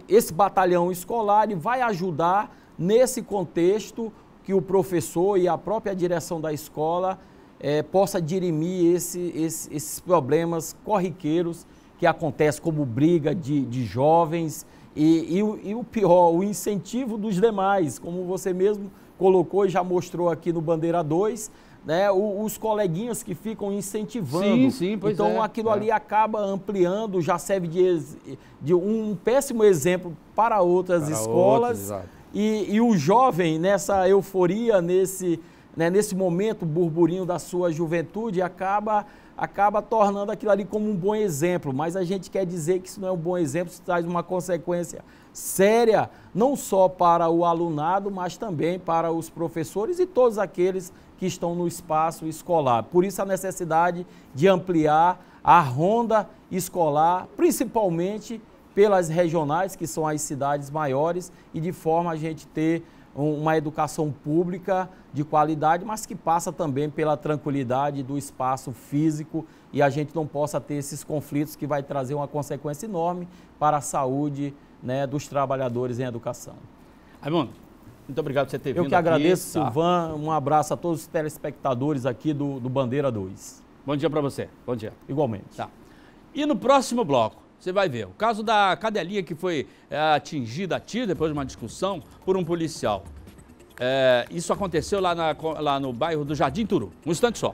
esse batalhão escolar vai ajudar nesse contexto que o professor e a própria direção da escola é, possa dirimir esse, esse, esses problemas corriqueiros que acontece como briga de, de jovens e, e, e o pior, o incentivo dos demais, como você mesmo colocou e já mostrou aqui no Bandeira 2, né, os coleguinhas que ficam incentivando. Sim, sim, pois então é, aquilo é. ali acaba ampliando, já serve de, de um péssimo exemplo para outras para escolas. Outros, e, e, o jovem, nessa euforia, nesse, né, nesse momento burburinho da sua juventude, acaba acaba tornando aquilo ali como um bom exemplo, mas a gente quer dizer que isso não é um bom exemplo, isso traz uma consequência séria, não só para o alunado, mas também para os professores e todos aqueles que estão no espaço escolar. Por isso a necessidade de ampliar a ronda escolar, principalmente pelas regionais, que são as cidades maiores, e de forma a gente ter uma educação pública de qualidade, mas que passa também pela tranquilidade do espaço físico e a gente não possa ter esses conflitos que vai trazer uma consequência enorme para a saúde né, dos trabalhadores em educação. Raimundo, muito obrigado por você ter vindo Eu que agradeço, aqui. Tá? Silvan. Um abraço a todos os telespectadores aqui do, do Bandeira 2. Bom dia para você. Bom dia. Igualmente. Tá. E no próximo bloco, você vai ver. O caso da cadelinha que foi é, atingida a tiro, depois de uma discussão, por um policial. É, isso aconteceu lá, na, lá no bairro do Jardim Turu. Um instante só.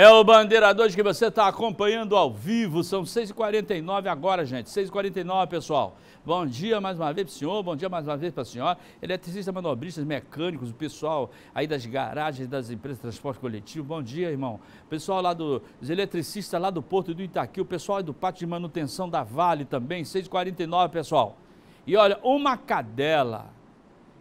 É o bandeirador de que você está acompanhando ao vivo. São 6h49 agora, gente. 6h49, pessoal. Bom dia mais uma vez para o senhor, bom dia mais uma vez para a senhora. Eletricista, manobristas, mecânicos, o pessoal aí das garagens, das empresas de transporte coletivo. Bom dia, irmão. Pessoal lá dos do, eletricistas lá do Porto do Itaqui, o pessoal do Pátio de Manutenção da Vale também. 6h49, pessoal. E olha, uma cadela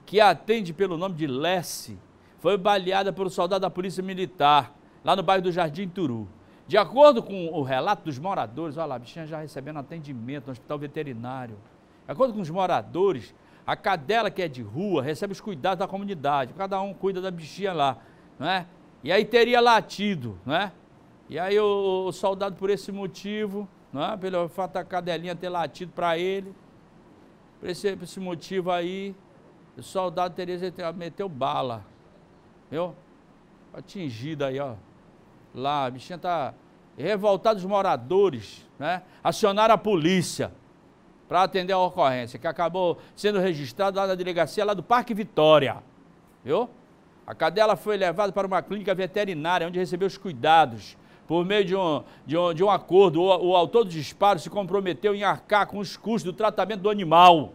que atende pelo nome de Lesse foi baleada por um soldado da Polícia Militar lá no bairro do Jardim Turu. De acordo com o relato dos moradores, olha lá, a bichinha já recebendo atendimento no hospital veterinário. De acordo com os moradores, a cadela que é de rua recebe os cuidados da comunidade. Cada um cuida da bichinha lá, não é? E aí teria latido, não é? E aí o, o soldado, por esse motivo, não é? pelo fato da cadelinha ter latido para ele, por esse, por esse motivo aí, o soldado teria meteu bala, viu? Atingida aí, ó lá, a bichinha está revoltada, os moradores, né? Acionaram a polícia para atender a ocorrência, que acabou sendo registrada lá na delegacia lá do Parque Vitória, viu? A cadela foi levada para uma clínica veterinária, onde recebeu os cuidados. Por meio de um, de um, de um acordo, o, o autor do disparo se comprometeu em arcar com os custos do tratamento do animal,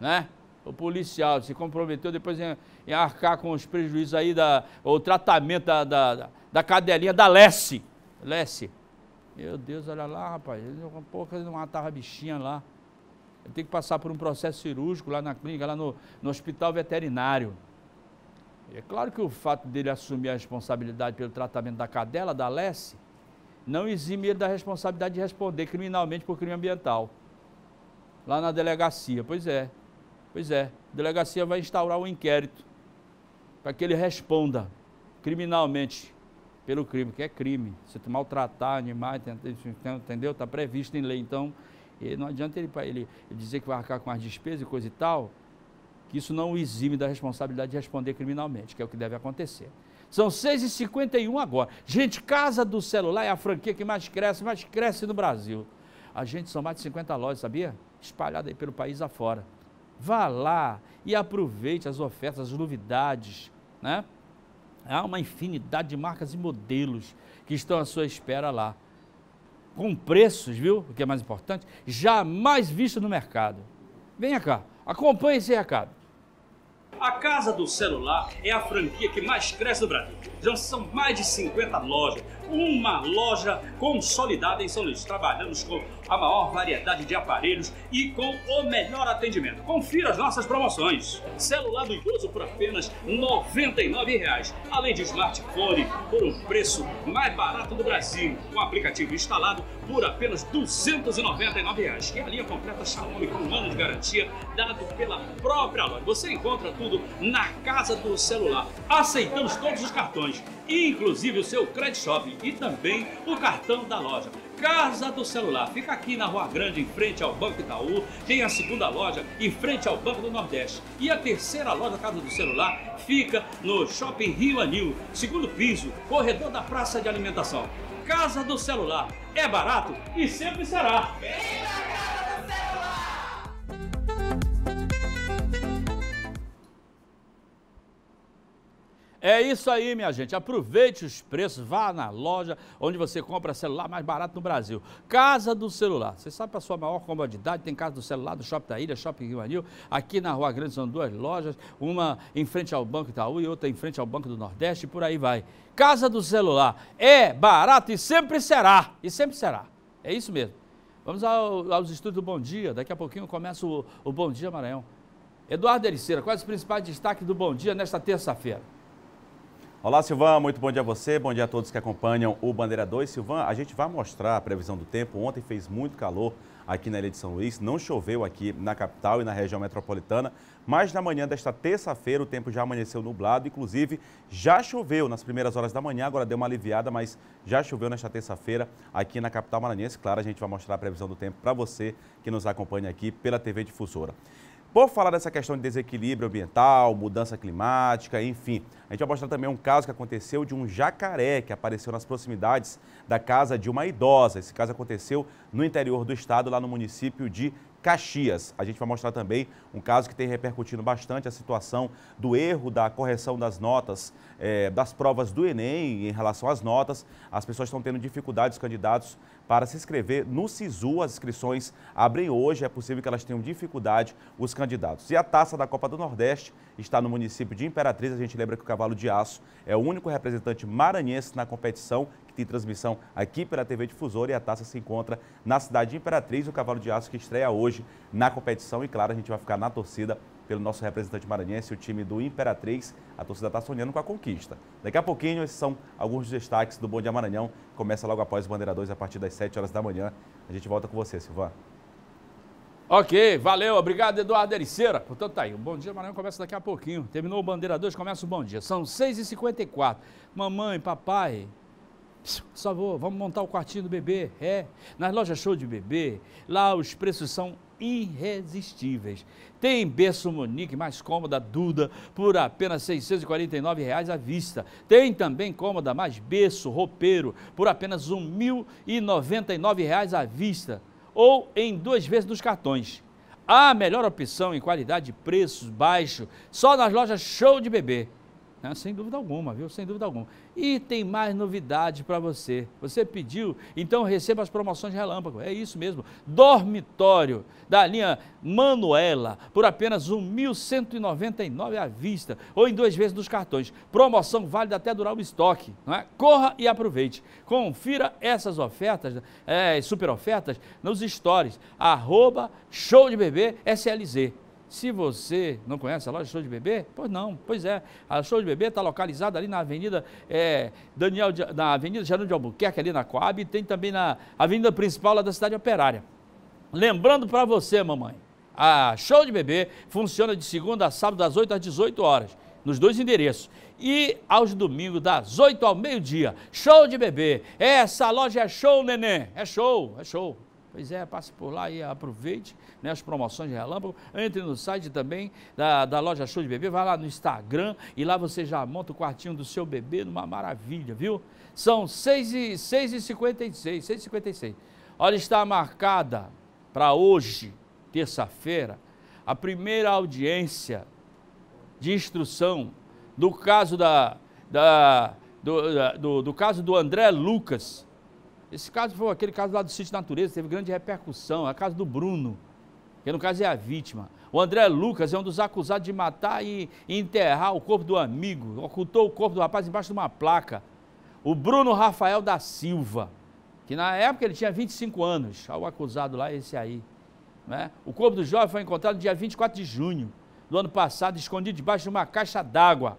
né? o policial se comprometeu depois em, em, arcar com os prejuízos aí da, o tratamento da, da, da cadelinha da Lesse. Lesse. Meu Deus, olha lá, rapaz. Um pouco ele matava a bichinha lá. Ele tem que passar por um processo cirúrgico lá na clínica, lá no, no hospital veterinário. E é claro que o fato dele assumir a responsabilidade pelo tratamento da cadela, da Lesse, não exime ele da responsabilidade de responder criminalmente por crime ambiental. Lá na delegacia, pois é. Pois é, a delegacia vai instaurar um inquérito para que ele responda criminalmente pelo crime, que é crime. Se tu maltratar animais, entendeu? Está previsto em lei. Então, não adianta ele, ele, dizer que vai arcar com as despesas e coisa e tal, que isso não o exime da responsabilidade de responder criminalmente, que é o que deve acontecer. São 6h51 agora. Gente, Casa do Celular é a franquia que mais cresce, mais cresce no Brasil. A gente são mais de 50 lojas, sabia? Espalhada aí pelo país afora. Vá lá e aproveite as ofertas, as novidades, né? Há uma infinidade de marcas e modelos que estão à sua espera lá. Com preços, viu? O que é mais importante, jamais visto no mercado. Venha cá, acompanhe esse recado. A Casa do Celular é a franquia que mais cresce no Brasil. Já são mais de 50 lojas uma loja consolidada em São Luís. Trabalhamos com a maior variedade de aparelhos e com o melhor atendimento. Confira as nossas promoções. Celular do idoso por apenas R$ 99,00. Além de smartphone por um preço mais barato do Brasil. Com um aplicativo instalado por apenas R$ 299,00. E a linha completa Xiaomi com um ano de garantia dado pela própria loja. Você encontra tudo na casa do celular. Aceitamos todos os cartões, inclusive o seu Credit Shopping e também o cartão da loja. Casa do Celular. Fica aqui na Rua Grande, em frente ao Banco Itaú. Tem a segunda loja em frente ao Banco do Nordeste. E a terceira loja Casa do Celular fica no Shopping Rio Anil, segundo piso, corredor da Praça de Alimentação. Casa do Celular. É barato e sempre será. Vem pra É isso aí, minha gente. Aproveite os preços, vá na loja onde você compra celular mais barato no Brasil. Casa do Celular. Você sabe para sua maior comodidade, tem Casa do Celular do Shopping da Ilha, Shopping Rio Anil. Aqui na Rua Grande são duas lojas, uma em frente ao Banco Itaú e outra em frente ao Banco do Nordeste e por aí vai. Casa do Celular é barato e sempre será. E sempre será. É isso mesmo. Vamos ao, aos estudos do Bom Dia. Daqui a pouquinho começa o, o Bom Dia Maranhão. Eduardo Ericeira, quais os principais destaques do Bom Dia nesta terça-feira? Olá, Silvan, muito bom dia a você, bom dia a todos que acompanham o Bandeira 2. Silvan, a gente vai mostrar a previsão do tempo. Ontem fez muito calor aqui na Ilha de São Luís, não choveu aqui na capital e na região metropolitana, mas na manhã desta terça-feira o tempo já amanheceu nublado, inclusive já choveu nas primeiras horas da manhã, agora deu uma aliviada, mas já choveu nesta terça-feira aqui na capital maranhense. Claro, a gente vai mostrar a previsão do tempo para você que nos acompanha aqui pela TV Difusora. Por falar dessa questão de desequilíbrio ambiental, mudança climática, enfim, a gente vai mostrar também um caso que aconteceu de um jacaré que apareceu nas proximidades da casa de uma idosa. Esse caso aconteceu no interior do estado, lá no município de Caxias. A gente vai mostrar também um caso que tem repercutindo bastante a situação do erro da correção das notas, eh, das provas do Enem em relação às notas. As pessoas estão tendo dificuldades, os candidatos, para se inscrever no SISU. As inscrições abrem hoje, é possível que elas tenham dificuldade, os candidatos. E a taça da Copa do Nordeste está no município de Imperatriz. A gente lembra que o Cavalo de Aço é o único representante maranhense na competição, que tem transmissão aqui pela TV Difusora e a taça se encontra na cidade de Imperatriz. O Cavalo de Aço que estreia hoje na competição e, claro, a gente vai ficar na torcida pelo nosso representante maranhense, o time do Imperatriz. A torcida está sonhando com a conquista. Daqui a pouquinho, esses são alguns dos destaques do Bom Dia Maranhão. Começa logo após o Bandeira 2, a partir das 7 horas da manhã. A gente volta com você, Silvana. Ok, valeu, obrigado Eduardo Ericeira. Portanto, tá aí, Um Bom Dia Maranhão começa daqui a pouquinho. Terminou o Bandeira 2, começa o Bom Dia. São 6h54. Mamãe, papai, só vou, vamos montar o quartinho do bebê. É, nas lojas show de bebê, lá os preços são irresistíveis. Tem berço Monique mais cômoda Duda por apenas R$ reais à vista. Tem também cômoda mais berço roupeiro por apenas R$ reais à vista ou em duas vezes nos cartões. A melhor opção em qualidade e preços baixos, só nas lojas Show de Bebê. Né? sem dúvida alguma, viu? Sem dúvida alguma. E tem mais novidade para você. Você pediu, então receba as promoções de relâmpago. É isso mesmo. Dormitório da linha Manuela por apenas R$ 1.199 à vista ou em duas vezes nos cartões. Promoção válida até durar o estoque. Não é? Corra e aproveite. Confira essas ofertas, é, super ofertas, nos stories. Arroba show de bebê SLZ. Se você não conhece a loja Show de Bebê, pois não, pois é. A Show de Bebê está localizada ali na Avenida é, Daniel, de, na Avenida Gerando de Albuquerque, ali na Coab, e tem também na Avenida Principal lá da Cidade Operária. Lembrando para você, mamãe, a Show de Bebê funciona de segunda a sábado, das 8 às 18 horas, nos dois endereços. E aos domingos, das 8 ao meio-dia. Show de Bebê. Essa loja é show, neném. É show, é show. Pois é, passe por lá e aproveite né, as promoções de relâmpago. Entre no site também da, da loja Show de Bebê, vai lá no Instagram e lá você já monta o quartinho do seu bebê numa maravilha, viu? São 6h56, 6 56 Olha, está marcada para hoje, terça-feira, a primeira audiência de instrução do caso da, da, do, da, do, do caso do André Lucas, esse caso foi aquele caso lá do sítio Natureza, teve grande repercussão. É a casa do Bruno, que no caso é a vítima. O André Lucas é um dos acusados de matar e enterrar o corpo do amigo. Ocultou o corpo do rapaz embaixo de uma placa. O Bruno Rafael da Silva, que na época ele tinha 25 anos. O acusado lá esse aí. Né? O corpo do jovem foi encontrado no dia 24 de junho do ano passado, escondido debaixo de uma caixa d'água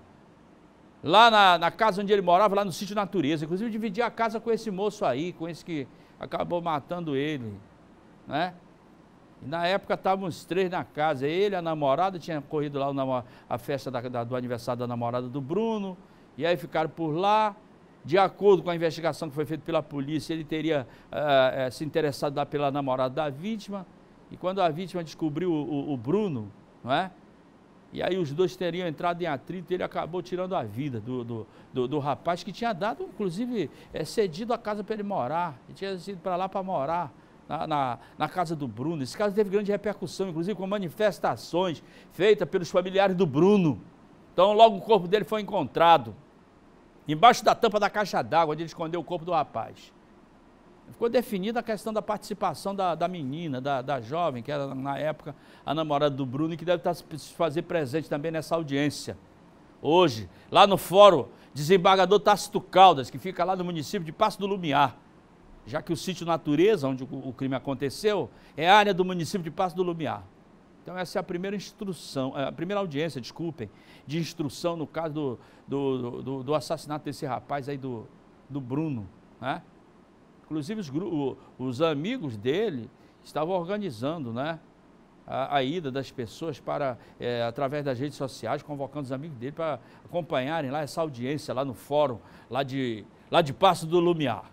lá na, na, casa onde ele morava, lá no sítio Natureza. Inclusive, eu dividi a casa com esse moço aí, com esse que acabou matando ele, né? E na época estávamos três na casa, ele, a namorada, tinha corrido lá o, a festa da, da, do aniversário da namorada do Bruno, e aí ficaram por lá. De acordo com a investigação que foi feita pela polícia, ele teria uh, se interessado pela namorada da vítima, e quando a vítima descobriu o, o, o Bruno, não é? E aí os dois teriam entrado em atrito e ele acabou tirando a vida do, do, do, do rapaz que tinha dado, inclusive, é, cedido a casa para ele morar. Ele tinha sido para lá para morar. Na, na, na, casa do Bruno. Esse caso teve grande repercussão, inclusive com manifestações feitas pelos familiares do Bruno. Então, logo o corpo dele foi encontrado embaixo da tampa da caixa d'água, onde ele escondeu o corpo do rapaz ficou definida a questão da participação da, da menina, da, da jovem, que era na época a namorada do Bruno, e que deve tá estar se fazer presente também nessa audiência. Hoje, lá no fórum, desembargador Tácito Caldas, que fica lá no município de Passo do Lumiar. Já que o sítio Natureza, onde o crime aconteceu, é área do município de Passo do Lumiar. Então essa é a primeira instrução, é, a primeira audiência, desculpem, de instrução no caso do, do, do, do assassinato desse rapaz aí do, do Bruno, né? Inclusive, os, os amigos dele estavam organizando, né? A, a, ida das pessoas para, é, através das redes sociais, convocando os amigos dele para acompanharem lá essa audiência, lá no fórum, lá de, lá de Passo do Lumiar.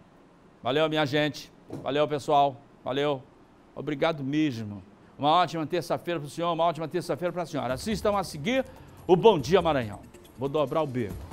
Valeu, minha gente. Valeu, pessoal. Valeu. Obrigado mesmo. Uma ótima terça-feira para o senhor, uma ótima terça-feira para a senhora. Assistam a seguir o Bom Dia Maranhão. Vou dobrar o beco.